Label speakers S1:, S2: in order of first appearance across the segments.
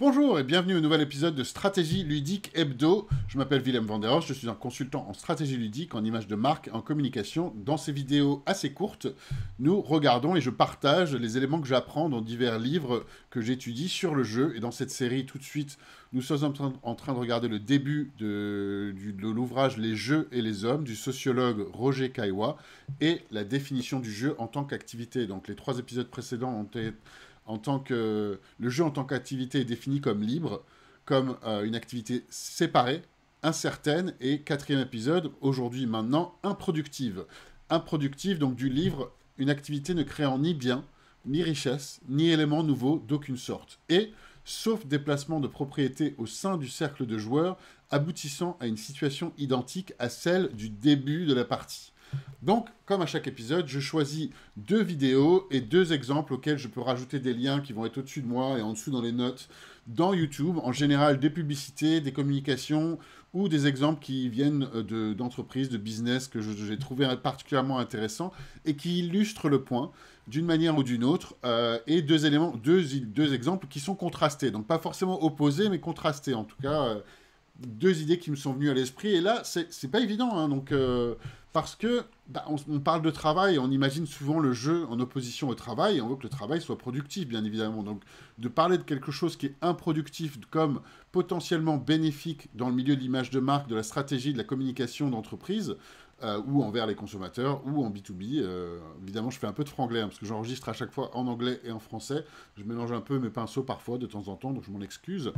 S1: Bonjour et bienvenue au nouvel épisode de Stratégie ludique hebdo. Je m'appelle Willem van je suis un consultant en stratégie ludique, en image de marque, en communication. Dans ces vidéos assez courtes, nous regardons et je partage les éléments que j'apprends dans divers livres que j'étudie sur le jeu. Et dans cette série, tout de suite, nous sommes en train de regarder le début de, de l'ouvrage Les jeux et les hommes du sociologue Roger Caillois et la définition du jeu en tant qu'activité. Donc les trois épisodes précédents ont été en tant que le jeu en tant qu'activité est défini comme libre, comme euh, une activité séparée, incertaine et quatrième épisode aujourd'hui maintenant improductive. Improductive donc du livre, une activité ne créant ni bien, ni richesse, ni éléments nouveaux d'aucune sorte. Et sauf déplacement de propriété au sein du cercle de joueurs aboutissant à une situation identique à celle du début de la partie. Donc, comme à chaque épisode, je choisis deux vidéos et deux exemples auxquels je peux rajouter des liens qui vont être au-dessus de moi et en dessous dans les notes dans YouTube. En général, des publicités, des communications ou des exemples qui viennent euh, d'entreprises, de, business que j'ai trouvé particulièrement intéressants et qui illustrent le point d'une manière ou d'une autre, euh, et deux éléments, deux, deux exemples qui sont contrastés, donc pas forcément opposés, mais contrastés en tout cas, euh, deux idées qui me sont venues à l'esprit. Et là, c'est pas évident, hein, donc, euh, parce que bah, on, parle de travail, on imagine souvent le jeu en opposition au travail, on veut que le travail soit productif, bien évidemment. Donc, de parler de quelque chose qui est improductif comme potentiellement bénéfique dans le milieu de l'image de marque, de la stratégie, de la communication d'entreprise, euh, ou envers les consommateurs, ou en B2B. Euh, évidemment, je fais un peu de franglais, hein, parce que j'enregistre à chaque fois en anglais et en français. Je mélange un peu mes pinceaux parfois, de temps en temps, donc je m'en excuse.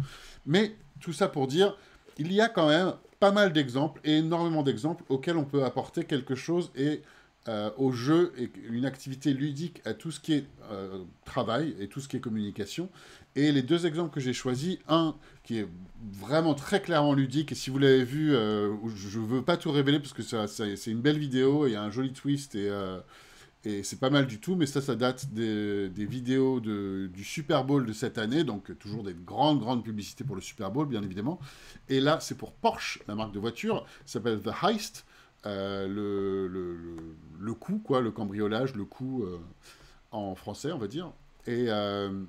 S1: Mais tout ça pour dire, il y a quand même pas mal d'exemples et énormément d'exemples auxquels on peut apporter quelque chose et euh, au jeu et une activité ludique à tout ce qui est euh, travail et tout ce qui est communication. Et les deux exemples que j'ai choisis, un qui est vraiment très clairement ludique, et si vous l'avez vu, euh, je ne veux pas tout révéler parce que c'est une belle vidéo, il y a un joli twist et et c'est pas mal du tout, mais ça, ça date des, vidéos du Super Bowl de cette année, donc toujours des grandes, grandes publicités pour le Super Bowl, bien évidemment. Et là, c'est pour Porsche, la marque de voiture, ça s'appelle The Heist, euh, le, le, coup, quoi, le cambriolage, le coup euh, en français, on va dire. Et euh,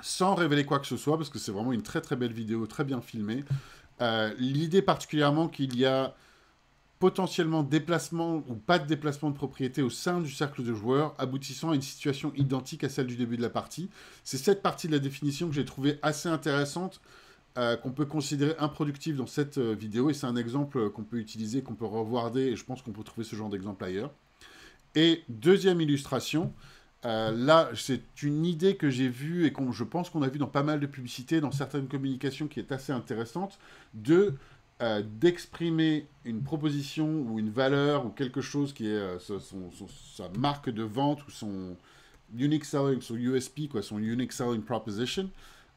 S1: sans révéler quoi que ce soit, parce que c'est vraiment une très, très belle vidéo, très bien filmée. L'idée particulièrement qu'il y a potentiellement déplacement ou pas de déplacement de propriété au sein du cercle de joueurs, aboutissant à une situation identique à celle du début de la partie. C'est cette partie de la définition que j'ai trouvée assez intéressante, euh, qu'on peut considérer improductive dans cette euh, vidéo, et c'est un exemple qu'on peut utiliser, qu'on peut revoirder, et je pense qu'on peut trouver ce genre d'exemple ailleurs. Et deuxième illustration, euh, là, c'est une idée que j'ai vue et qu'on, je pense qu'on a vu dans pas mal de publicités, dans certaines communications, qui est assez intéressante, de euh, d'exprimer une proposition ou une valeur ou quelque chose qui est euh, son, sa marque de vente ou son unique selling, son USP, quoi, son unique selling proposition,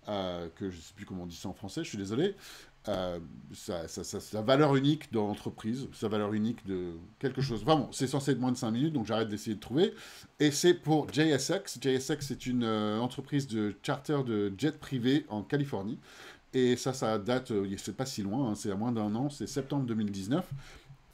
S1: euh, que je ne sais plus comment on dit ça en français, je suis désolé, sa, valeur unique dans l'entreprise, sa valeur unique de quelque chose. Vraiment, c'est censé être moins de 5 minutes, donc j'arrête d'essayer de trouver. Et c'est pour JSX. JSX, c'est une entreprise de charter de jet privé en Californie et ça, ça date, c'est euh, pas si loin, hein, c'est à moins d'un an, c'est septembre 2019.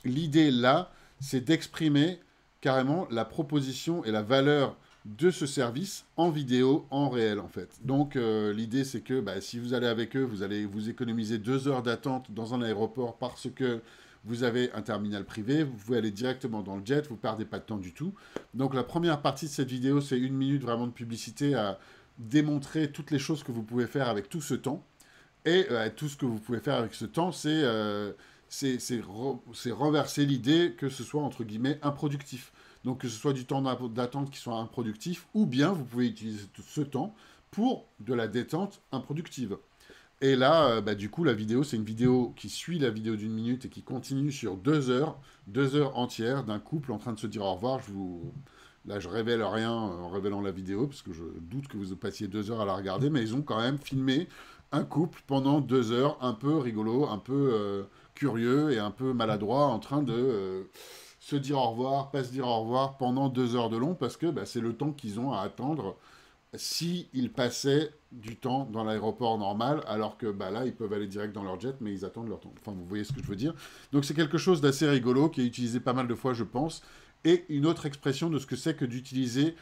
S1: L'idée là, c'est d'exprimer carrément la proposition et la valeur de ce service en vidéo, en réel en fait. Donc euh, l'idée c'est que bah, si vous allez avec eux, vous allez vous économiser deux heures d'attente dans un aéroport parce que vous avez un terminal privé, vous pouvez aller directement dans le jet, vous perdez pas de temps du tout. Donc la première partie de cette vidéo c'est une minute vraiment de publicité à démontrer toutes les choses que vous pouvez faire avec tout ce temps. Et euh, tout ce que vous pouvez faire avec ce temps, c'est euh, c'est renverser l'idée que ce soit, entre guillemets, improductif. Donc que ce soit du temps d'attente qui soit improductif, ou bien vous pouvez utiliser ce temps pour de la détente improductive. Et là, euh, bah, du coup, la vidéo, c'est une vidéo qui suit la vidéo d'une minute et qui continue sur deux heures, deux heures entières d'un couple en train de se dire au revoir. Je vous... Là, je révèle rien en révélant la vidéo, parce que je doute que vous passiez deux heures à la regarder, mais ils ont quand même filmé un couple pendant deux heures, un peu rigolo, un peu euh, curieux et un peu maladroit, en train de euh, se dire au revoir, pas se dire au revoir pendant deux heures de long, parce que bah, c'est le temps qu'ils ont à attendre si passaient du temps dans l'aéroport normal, alors que bah, là, ils peuvent aller direct dans leur jet, mais ils attendent leur temps. Enfin, vous voyez ce que je veux dire. Donc c'est quelque chose d'assez rigolo, qui est utilisé pas mal de fois, je pense, et une autre expression de ce que c'est que d'utiliser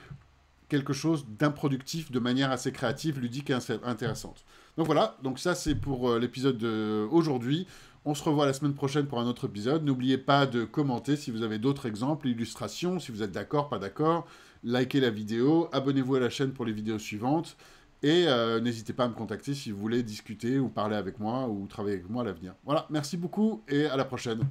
S1: quelque chose d'improductif de manière assez créative, ludique et intéressante. Donc voilà, donc ça c'est pour euh, l'épisode d'aujourd'hui. Euh, On se revoit la semaine prochaine pour un autre épisode. N'oubliez pas de commenter si vous avez d'autres exemples, illustrations, si vous êtes d'accord, pas d'accord. Likez la vidéo, abonnez-vous à la chaîne pour les vidéos suivantes. Et euh, n'hésitez pas à me contacter si vous voulez discuter ou parler avec moi ou travailler avec moi à l'avenir. Voilà, merci beaucoup et à la prochaine.